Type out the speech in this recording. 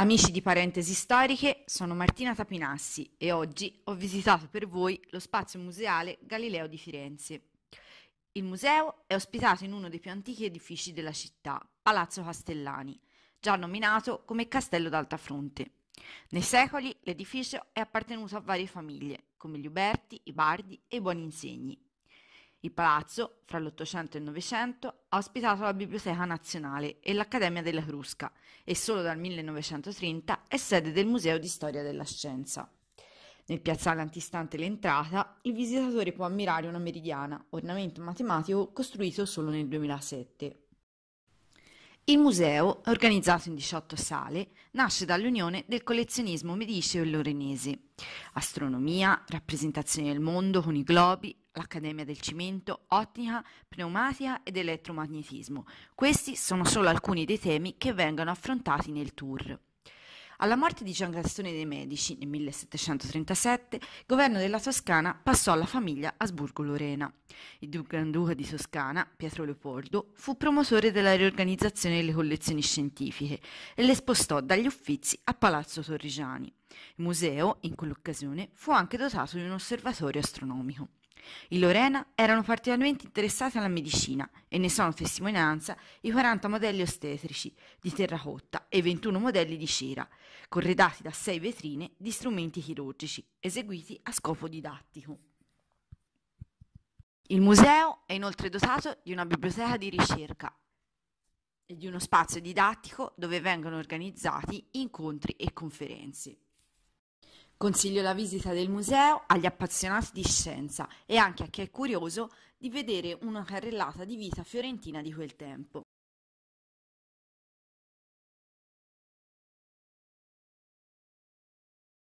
Amici di Parentesi Storiche, sono Martina Tapinassi e oggi ho visitato per voi lo spazio museale Galileo di Firenze. Il museo è ospitato in uno dei più antichi edifici della città, Palazzo Castellani, già nominato come Castello d'Altafronte. Nei secoli l'edificio è appartenuto a varie famiglie, come gli Uberti, i Bardi e i Buoni Insegni. Il palazzo, fra l'Ottocento e il Novecento, ha ospitato la Biblioteca Nazionale e l'Accademia della Crusca e solo dal 1930 è sede del Museo di Storia della Scienza. Nel piazzale antistante l'entrata, il visitatore può ammirare una meridiana, ornamento matematico costruito solo nel 2007. Il museo, organizzato in 18 sale, nasce dall'unione del collezionismo mediceo e lorenese. Astronomia, rappresentazioni del mondo con i globi, l'Accademia del Cimento, Ottica, Pneumatica ed Elettromagnetismo. Questi sono solo alcuni dei temi che vengono affrontati nel tour. Alla morte di Gian Gastone dei Medici nel 1737, il governo della Toscana passò alla famiglia Asburgo-Lorena. Il Granduca di Toscana, Pietro Leopoldo, fu promotore della riorganizzazione delle collezioni scientifiche e le spostò dagli Uffizi a Palazzo Torrigiani. Il museo, in quell'occasione, fu anche dotato di un osservatorio astronomico. I Lorena erano particolarmente interessati alla medicina e ne sono testimonianza i 40 modelli ostetrici di terracotta e 21 modelli di cera, corredati da 6 vetrine di strumenti chirurgici, eseguiti a scopo didattico. Il museo è inoltre dotato di una biblioteca di ricerca e di uno spazio didattico dove vengono organizzati incontri e conferenze. Consiglio la visita del museo agli appassionati di scienza e anche a chi è curioso di vedere una carrellata di vita fiorentina di quel tempo.